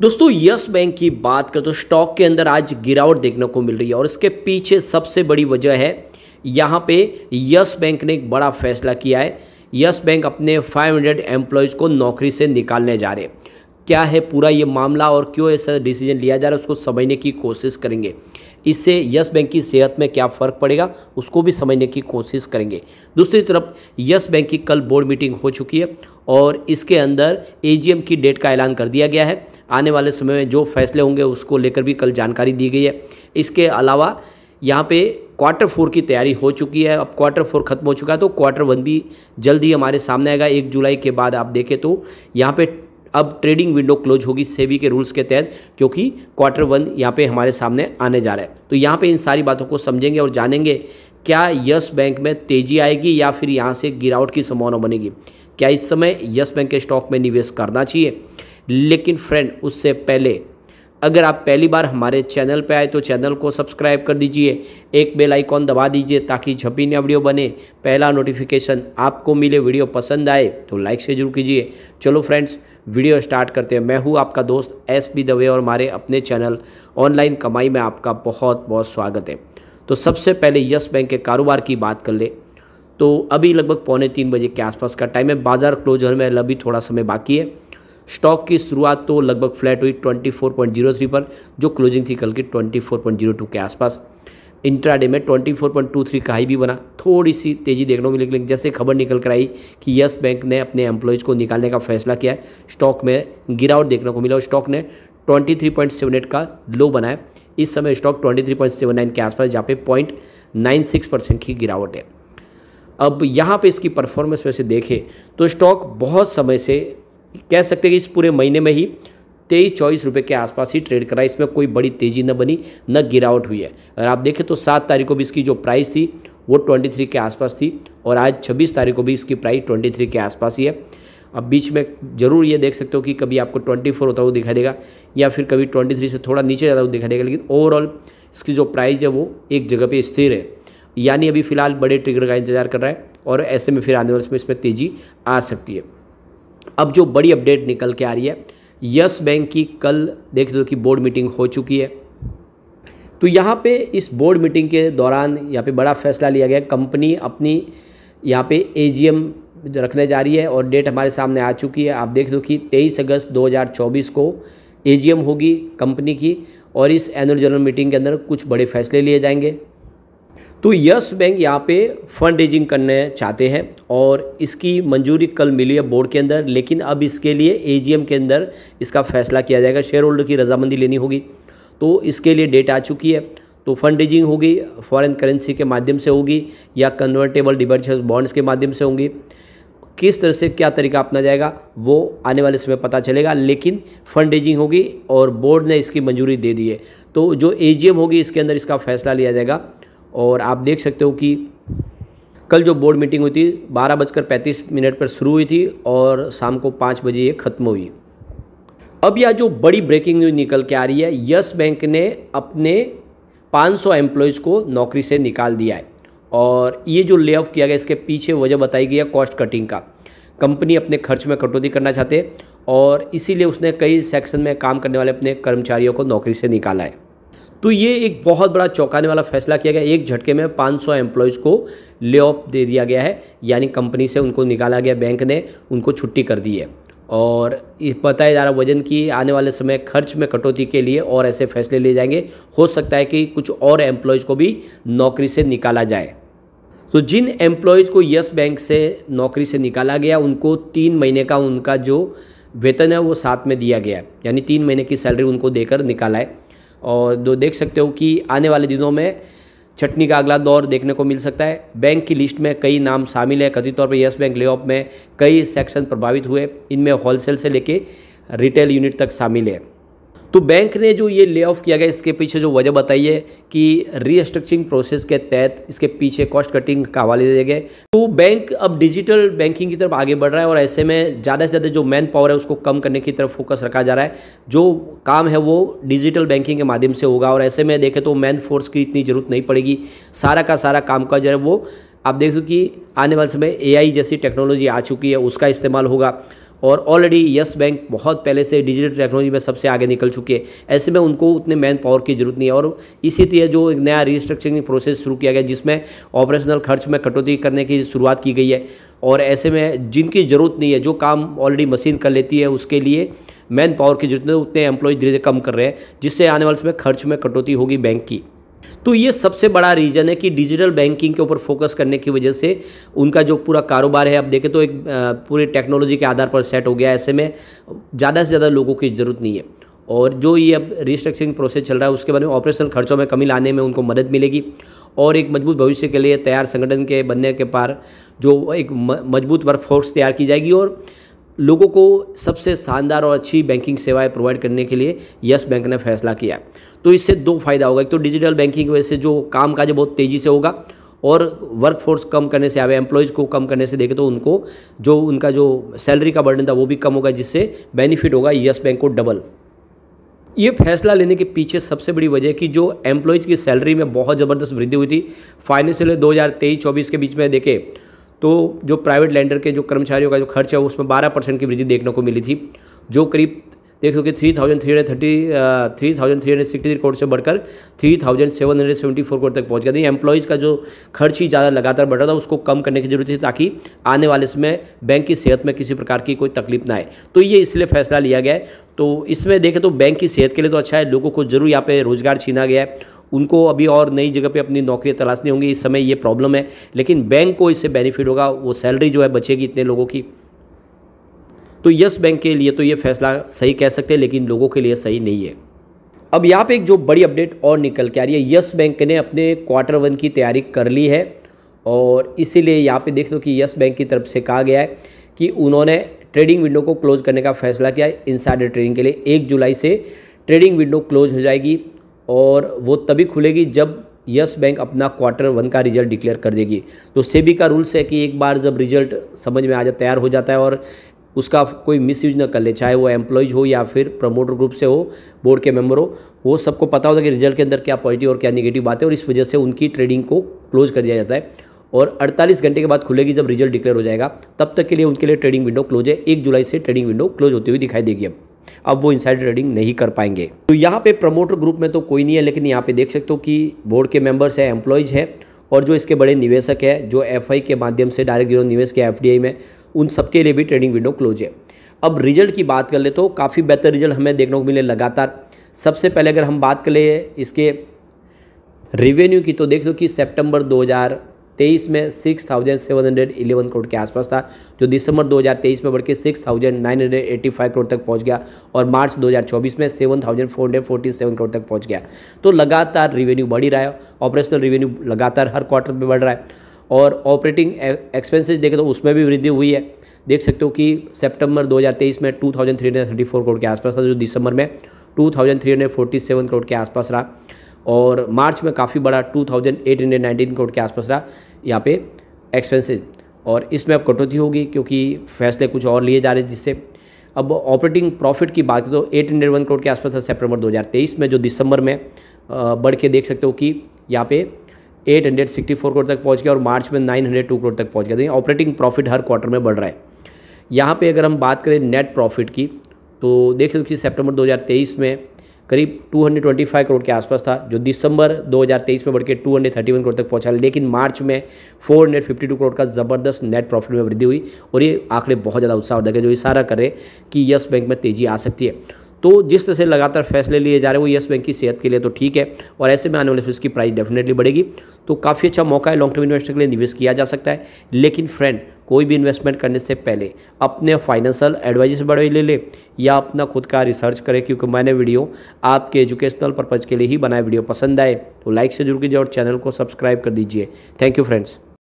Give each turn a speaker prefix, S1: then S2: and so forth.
S1: दोस्तों yes bank की बात करें तो स्टॉक के अंदर आज गिरावट देखने को मिल रही है और इसके पीछे सबसे बड़ी वजह है यहाँ पे यस बैंक ने एक बड़ा फैसला किया है यस बैंक अपने 500 एम्प्लॉयज़ को नौकरी से निकालने जा रहे हैं क्या है पूरा ये मामला और क्यों ऐसा डिसीजन लिया जा रहा है उसको समझने की कोशिश करेंगे इससे यस बैंक की सेहत में क्या फ़र्क पड़ेगा उसको भी समझने की कोशिश करेंगे दूसरी तरफ यस बैंक की कल बोर्ड मीटिंग हो चुकी है और इसके अंदर एजीएम की डेट का ऐलान कर दिया गया है आने वाले समय में जो फैसले होंगे उसको लेकर भी कल जानकारी दी गई है इसके अलावा यहाँ पे क्वार्टर फोर की तैयारी हो चुकी है अब क्वार्टर फोर खत्म हो चुका है तो क्वार्टर वन भी जल्द ही हमारे सामने आएगा एक जुलाई के बाद आप देखें तो यहाँ पे अब ट्रेडिंग विंडो क्लोज होगी सेबी के रूल्स के तहत क्योंकि क्वार्टर वन यहाँ पे हमारे सामने आने जा रहा है तो यहाँ पे इन सारी बातों को समझेंगे और जानेंगे क्या यस बैंक में तेजी आएगी या फिर यहाँ से गिरावट की संभावना बनेगी क्या इस समय यस बैंक के स्टॉक में निवेश करना चाहिए लेकिन फ्रेंड उससे पहले अगर आप पहली बार हमारे चैनल पर आए तो चैनल को सब्सक्राइब कर दीजिए एक बेल आइकॉन दबा दीजिए ताकि जब भी नया वीडियो बने पहला नोटिफिकेशन आपको मिले वीडियो पसंद आए तो लाइक से जरूर कीजिए चलो फ्रेंड्स वीडियो स्टार्ट करते हैं मैं हूँ आपका दोस्त एस बी दवे और हमारे अपने चैनल ऑनलाइन कमाई में आपका बहुत बहुत स्वागत है तो सबसे पहले यस बैंक के कारोबार की बात कर ले तो अभी लगभग पौने तीन बजे के आसपास का टाइम है बाज़ार क्लोजर में अभी थोड़ा समय बाकी है स्टॉक की शुरुआत तो लगभग फ्लैट हुई 24.03 पर जो क्लोजिंग थी कल की 24.02 के आसपास इंट्राडे में 24.23 का हाई भी बना थोड़ी सी तेज़ी देखने को मिली लेकिन जैसे खबर निकल कर आई कि यस बैंक ने अपने एम्प्लॉयज़ को निकालने का फैसला किया है स्टॉक में गिरावट देखने को मिला और स्टॉक ने 23.78 का लो बनाया इस समय स्टॉक 23.79 के आसपास जहाँ पे पॉइंट नाइन सिक्स परसेंट की गिरावट है अब यहाँ पे इसकी परफॉर्मेंस वैसे देखें तो स्टॉक बहुत समय से कह सकते हैं कि इस पूरे महीने में ही तेईस चौबीस रुपये के आसपास ही ट्रेड करा इसमें कोई बड़ी तेज़ी न बनी न गिरावट हुई है अगर आप देखें तो सात तारीख को भी इसकी जो प्राइस थी वो ट्वेंटी थ्री के आसपास थी और आज छब्बीस तारीख को भी इसकी प्राइस ट्वेंटी थ्री के आसपास ही है अब बीच में जरूर ये देख सकते हो कि कभी आपको ट्वेंटी फोर होता हुआ दिखाई देगा या फिर कभी ट्वेंटी थ्री से थोड़ा नीचे जाता हुआ दिखाई देगा लेकिन ओवरऑल इसकी जो प्राइस है वो एक जगह पर स्थिर है यानी अभी फिलहाल बड़े ट्रिगर का इंतजार कर रहा है और ऐसे में फिर आने वाले समय इसमें तेज़ी आ सकती है अब जो बड़ी अपडेट निकल के आ रही है यस बैंक की कल देख दो कि बोर्ड मीटिंग हो चुकी है तो यहाँ पे इस बोर्ड मीटिंग के दौरान यहाँ पे बड़ा फैसला लिया गया कंपनी अपनी यहाँ पे एजीएम रखने जा रही है और डेट हमारे सामने आ चुकी है आप देख दो कि 23 अगस्त 2024 को एजीएम होगी कंपनी की और इस एनुअल जनरल मीटिंग के अंदर कुछ बड़े फैसले लिए जाएंगे तो यस बैंक यहाँ पे फंड रेजिंग करने चाहते हैं और इसकी मंजूरी कल मिली है बोर्ड के अंदर लेकिन अब इसके लिए एजीएम के अंदर इसका फैसला किया जाएगा शेयर होल्डर की रजामंदी लेनी होगी तो इसके लिए डेट आ चुकी है तो फंड रेजिंग होगी फॉरेन करेंसी के माध्यम से होगी या कन्वर्टेबल डिबर्चर्स बॉन्ड्स के माध्यम से होंगी किस तरह से क्या तरीका अपना जाएगा वो आने वाले समय पता चलेगा लेकिन फंड रेजिंग होगी और बोर्ड ने इसकी मंजूरी दे दी है तो जो एजीएम होगी इसके अंदर इसका फैसला लिया जाएगा और आप देख सकते हो कि कल जो बोर्ड मीटिंग हुई थी बारह बजकर पैंतीस मिनट पर शुरू हुई थी और शाम को पाँच बजे ये खत्म हुई अब यह जो बड़ी ब्रेकिंग न्यूज निकल के आ रही है यस बैंक ने अपने 500 एम्प्लॉयज़ को नौकरी से निकाल दिया है और ये जो ले ऑफ किया गया इसके पीछे वजह बताई गई है कॉस्ट कटिंग का कंपनी अपने खर्च में कटौती करना चाहते और इसीलिए उसने कई सेक्शन में काम करने वाले अपने कर्मचारियों को नौकरी से निकाला है तो ये एक बहुत बड़ा चौंकाने वाला फैसला किया गया एक झटके में 500 एम्प्लॉयज़ को ले ऑफ दे दिया गया है यानी कंपनी से उनको निकाला गया बैंक ने उनको छुट्टी कर दी है और बताया जा रहा वजन की आने वाले समय खर्च में कटौती के लिए और ऐसे फैसले लिए जाएंगे हो सकता है कि कुछ और एम्प्लॉयज़ को भी नौकरी से निकाला जाए तो जिन एम्प्लॉयज़ को यस बैंक से नौकरी से निकाला गया उनको तीन महीने का उनका जो वेतन है वो साथ में दिया गया यानी तीन महीने की सैलरी उनको देकर निकाला है और दो देख सकते हो कि आने वाले दिनों में छटनी का अगला दौर देखने को मिल सकता है बैंक की लिस्ट में कई नाम शामिल है कथित तौर पर यस बैंक लेऑफ में कई सेक्शन प्रभावित हुए इनमें होलसेल से लेके रिटेल यूनिट तक शामिल है तो बैंक ने जो ये ले ऑफ किया गया इसके पीछे जो वजह बताई है कि रीस्ट्रक्चरिंग प्रोसेस के तहत इसके पीछे कॉस्ट कटिंग का हवाले दिए गए तो बैंक अब डिजिटल बैंकिंग की तरफ आगे बढ़ रहा है और ऐसे में ज़्यादा से ज़्यादा जो मैन पावर है उसको कम करने की तरफ फोकस रखा जा रहा है जो काम है वो डिजिटल बैंकिंग के माध्यम से होगा और ऐसे में देखें तो मैन फोर्स की इतनी ज़रूरत नहीं पड़ेगी सारा का सारा काम का जो है वो आप देखो कि आने वाले समय ए जैसी टेक्नोलॉजी आ चुकी है उसका इस्तेमाल होगा और ऑलरेडी यस बैंक बहुत पहले से डिजिटल टेक्नोलॉजी में सबसे आगे निकल चुकी है ऐसे में उनको उतने मैन पावर की जरूरत नहीं है और इसी तरह तो जो एक नया रिस्ट्रक्चरिंग प्रोसेस शुरू किया गया जिसमें ऑपरेशनल खर्च में कटौती करने की शुरुआत की गई है और ऐसे में जिनकी ज़रूरत नहीं है जो काम ऑलरेडी मशीन कर लेती है उसके लिए मैन पावर की जरूरत नहीं उतने एम्प्लॉय धीरे धीरे कम कर रहे हैं जिससे आने वाले समय खर्च में कटौती होगी बैंक की तो ये सबसे बड़ा रीज़न है कि डिजिटल बैंकिंग के ऊपर फोकस करने की वजह से उनका जो पूरा कारोबार है आप देखें तो एक पूरे टेक्नोलॉजी के आधार पर सेट हो गया ऐसे में ज़्यादा से ज़्यादा लोगों की ज़रूरत नहीं है और जो ये अब रिस्ट्रक्चरिंग प्रोसेस चल रहा है उसके बारे में ऑपरेशनल खर्चों में कमी लाने में उनको मदद मिलेगी और एक मजबूत भविष्य के लिए तैयार संगठन के बनने के पार जो एक मजबूत वर्कफोर्स तैयार की जाएगी और लोगों को सबसे शानदार और अच्छी बैंकिंग सेवाएं प्रोवाइड करने के लिए यस बैंक ने फैसला किया तो इससे दो फायदा होगा एक तो डिजिटल बैंकिंग की वजह से जो काम काज बहुत तेज़ी से होगा और वर्क फोर्स कम करने से आवे एम्प्लॉयज़ को कम करने से देखें तो उनको जो उनका जो सैलरी का बर्डन था वो भी कम होगा जिससे बेनिफिट होगा यस बैंक को डबल ये फैसला लेने के पीछे सबसे बड़ी वजह कि जो एम्प्लॉयज़ की सैलरी में बहुत ज़बरदस्त वृद्धि हुई थी फाइनेंशियल दो हज़ार तेईस चौबीस के बीच में देखे तो जो प्राइवेट लैंडर के जो कर्मचारियों का जो खर्च है उसमें बारह परसेंट की वृद्धि देखने को मिली थी जो करीब देख सकोगे three thousand three hundred thirty three thousand three hundred sixty crore से बढ़कर three thousand seven hundred seventy four crore तक पहुंच गया था तो एम्प्लॉयज़ का जो खर्च ही ज़्यादा लगातार बढ़ रहा था उसको कम करने की जरूरत थी ताकि आने वाले समय बैंक की सेहत में किसी प्रकार की कोई तकलीफ ना आए तो ये इसलिए फैसला लिया गया तो इसमें देखें तो बैंक की सेहत के लिए तो अच्छा है लोगों को जरूर यहाँ पे रोज़गार छीना गया है उनको अभी और नई जगह पे अपनी नौकरियाँ तलाशनी होंगी इस समय ये प्रॉब्लम है लेकिन बैंक को इससे बेनिफिट होगा वो सैलरी जो है बचेगी इतने लोगों की तो यस बैंक के लिए तो ये फैसला सही कह सकते हैं लेकिन लोगों के लिए सही नहीं है अब यहाँ पे एक जो बड़ी अपडेट और निकल के आ रही है यस बैंक ने अपने क्वार्टर वन की तैयारी कर ली है और इसीलिए यहाँ पे देख लो कि यस बैंक की तरफ से कहा गया है कि उन्होंने ट्रेडिंग विंडो को क्लोज करने का फैसला किया है इनसाइडर ट्रेडिंग के लिए एक जुलाई से ट्रेडिंग विंडो क्लोज हो जाएगी और वो तभी खुलेगी जब यस बैंक अपना क्वार्टर वन का रिजल्ट डिक्लेयर कर देगी तो सेबी का रूल्स है कि एक बार जब रिजल्ट समझ में आ जा तैयार हो जाता है और उसका कोई मिस यूज ना कर ले चाहे वो एम्प्लॉयज़ हो या फिर प्रमोटर ग्रुप से हो बोर्ड के मेम्बर हो वो सबको पता होता है कि रिजल्ट के अंदर क्या पॉजिटिव और क्या निगेटिव बात है और इस वजह से उनकी ट्रेडिंग को क्लोज कर दिया जाता है और 48 घंटे के बाद खुलेगी जब रिजल्ट डिक्लेयर हो जाएगा तब तक के लिए उनके लिए ट्रेडिंग विंडो क्लोज है एक जुलाई से ट्रेडिंग विंडो क्लोज होती हुई दिखाई देगी अब अब वो इनसाइड ट्रेडिंग नहीं कर पाएंगे तो यहाँ पे प्रमोटर ग्रुप में तो कोई नहीं है लेकिन यहाँ पे देख सकते हो कि बोर्ड के मेंबर्स हैं एम्प्लॉयज़ हैं और जो इसके बड़े निवेशक है जो एफ के माध्यम से डायरेक्ट जीरो निवेश के एफ में उन सबके लिए भी ट्रेडिंग विंडो क्लोज है अब रिजल्ट की बात कर ले तो काफ़ी बेहतर रिजल्ट हमें देखने को मिले लगातार सबसे पहले अगर हम बात कर ले इसके रिवेन्यू की तो देख लो कि सितंबर तेईस में six thousand seven hundred eleven crore के आसपास था जो दिसंबर दो हज़ार तेईस में बढ़कर six thousand nine hundred eighty five crore तक पहुंच गया और मार्च दो हज़ार चौबीस में seven thousand four hundred forty seven crore तक पहुंच गया तो लगातार रिवेन्यू बढ़ रहा है ऑपरेशनल रिवेन्यू लगातार हर क्वार्टर में बढ़ रहा है और ऑपरेटिंग एक्सपेंसिस e-, देखें तो उसमें भी वृद्धि हुई है देख सकते हो कि सेप्टेम्बर दो हज़ार तेईस में two thousand three hundred thirty four crore के आसपास था जो दिसंबर में two thousand three hundred forty seven crore के आसपास रहा और मार्च में काफ़ी बड़ा two thousand eight hundred nineteen crore के आसपास रहा यहाँ पे एक्सपेंसेस और इसमें अब कटौती होगी क्योंकि फैसले कुछ और लिए जा रहे हैं जिससे अब ऑपरेटिंग प्रॉफिट की बात तो एट हंड्रेड वन करोड़ के आसपास था सेप्टेम्बर दो में जो दिसंबर में बढ़ के देख सकते हो कि यहाँ पे 864 करोड़ तक पहुँच गया और मार्च में 902 करोड़ तक पहुँच गया तो ऑपरेटिंग प्रॉफिट हर क्वार्टर में बढ़ रहा है यहाँ पे अगर हम बात करें नेट प्रॉफिट की तो देख सकते हो कि सेप्टेम्बर 2023 में करीब 225 करोड़ के आसपास था जो दिसंबर 2023 में बढ़कर 231 करोड़ तक पहुंचा लेकिन मार्च में 452 करोड़ का ज़बरदस्त नेट प्रॉफिट में वृद्धि हुई और ये आंकड़े बहुत ज़्यादा उत्साहवर्धक है जो इशारा कर कि यस बैंक में तेज़ी आ सकती है तो जिस तरह से लगातार फैसले लिए जा रहे हैं वो येस बैंक की सेहत के लिए तो ठीक है और ऐसे में आने वाले इसकी प्राइस डेफिनेटली बढ़ेगी तो काफ़ी अच्छा मौका है लॉन्ग टर्म इन्वेस्टर के लिए निवेश किया जा सकता है लेकिन फ्रेंड कोई भी इन्वेस्टमेंट करने से पहले अपने फाइनेंशियल एडवाइजर से बड़े ले ले या अपना खुद का रिसर्च करें क्योंकि मैंने वीडियो आपके एजुकेशनल पर्पज़ के लिए ही बनाए वीडियो पसंद आए तो लाइक से जरूर कीजिए और चैनल को सब्सक्राइब कर दीजिए थैंक यू फ्रेंड्स